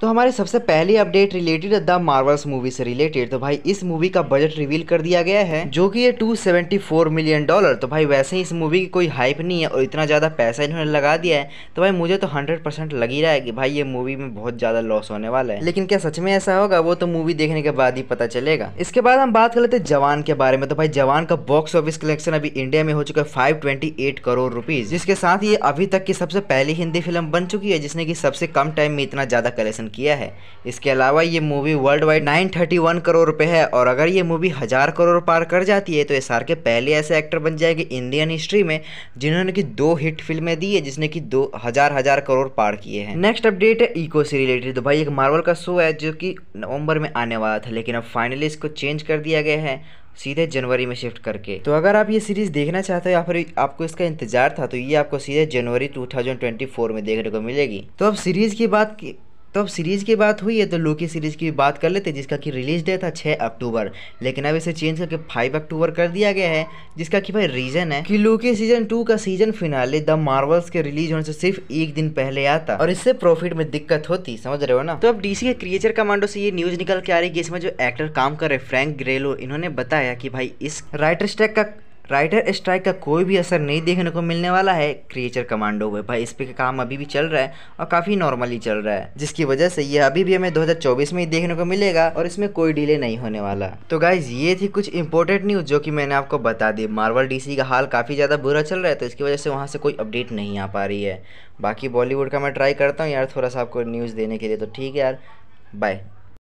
तो हमारे सबसे पहली update related the Marvels movie से रिलेटेड तो भाई इस मूवी का बजट रिवील कर दिया गया है जो कि ये 274 मिलियन डॉलर तो भाई वैसे ही इस मूवी की कोई हाइप नहीं है और इतना ज़्यादा पैसा इन्होंने लगा दिया है तो भाई मुझे तो 100 परसेंट लग ही रहा है कि भाई ये मूवी में बहुत ज़्यादा लॉस होने वाला है लेकिन क्या सच में ऐसा होगा वो तो मूवी देखने के बाद ही पता चलेगा इसके बाद हम बात कर लेते जवान के बारे में तो भाई जवान का बॉक्स ऑफिस कलेक्शन अभी इंडिया में हो चुका है फाइव करोड़ रुपीज़ जिसके साथ ये अभी तक की सबसे पहली हिंदी फिल्म बन चुकी है जिसने की सबसे कम टाइम में इतना ज़्यादा कलेक्शन किया है इसके अलावा ये मूवी वर्ल्ड वाइड 931 करोड़ रुपए है और अगर ये मूवी हज़ार करोड़ पार कर जाती है तो एस के पहले ऐसे एक्टर बन जाएंगे इंडियन हिस्ट्री में जिन्होंने कि दो हिट फिल्में दी है जिसने कि दो हज़ार हज़ार करोड़ पार किए हैं नेक्स्ट अपडेट है इको से रिलेटेड तो भाई एक मार्वल का शो है जो कि नवंबर में आने वाला था लेकिन अब फाइनली इसको चेंज कर दिया गया है सीधे जनवरी में शिफ्ट करके तो अगर आप ये सीरीज़ देखना चाहते हो या फिर आपको इसका इंतजार था तो ये आपको सीधे जनवरी 2024 में देखने को मिलेगी तो अब सीरीज़ की बात की तो अब सीरीज़ की बात हुई है तो लोकी सीरीज़ की बात कर लेते हैं जिसका कि रिलीज डे था 6 अक्टूबर लेकिन अब इसे चेंज करके 5 अक्टूबर कर दिया गया है जिसका कि भाई रीज़न है कि लोकी सीजन 2 का सीजन फिनाले द मार्वल्स के रिलीज होने से सिर्फ एक दिन पहले आता और इससे प्रॉफिट में दिक्कत होती समझ रहे हो ना तो अब डीसी के क्रिएचर कमांडो से ये न्यूज़ निकल के आ रही है इसमें जो एक्टर काम कर रहे फ्रेंक ग्रेलो इन्होंने बताया कि भाई इस राइटर स्टैक का राइटर स्ट्राइक का कोई भी असर नहीं देखने को मिलने वाला है क्रिएचर कमांडो में भाई इस का काम अभी भी चल रहा है और काफ़ी नॉर्मली चल रहा है जिसकी वजह से ये अभी भी हमें 2024 में ही देखने को मिलेगा और इसमें कोई डिले नहीं होने वाला तो गाइज ये थी कुछ इंपॉर्टेंट न्यूज़ जो कि मैंने आपको बता दी मार्वल डीसी का हाल काफ़ी ज़्यादा बुरा चल रहा है तो इसकी वजह से वहाँ से कोई अपडेट नहीं आ पा रही है बाकी बॉलीवुड का मैं ट्राई करता हूँ यार थोड़ा सा आपको न्यूज़ देने के लिए तो ठीक है यार बाय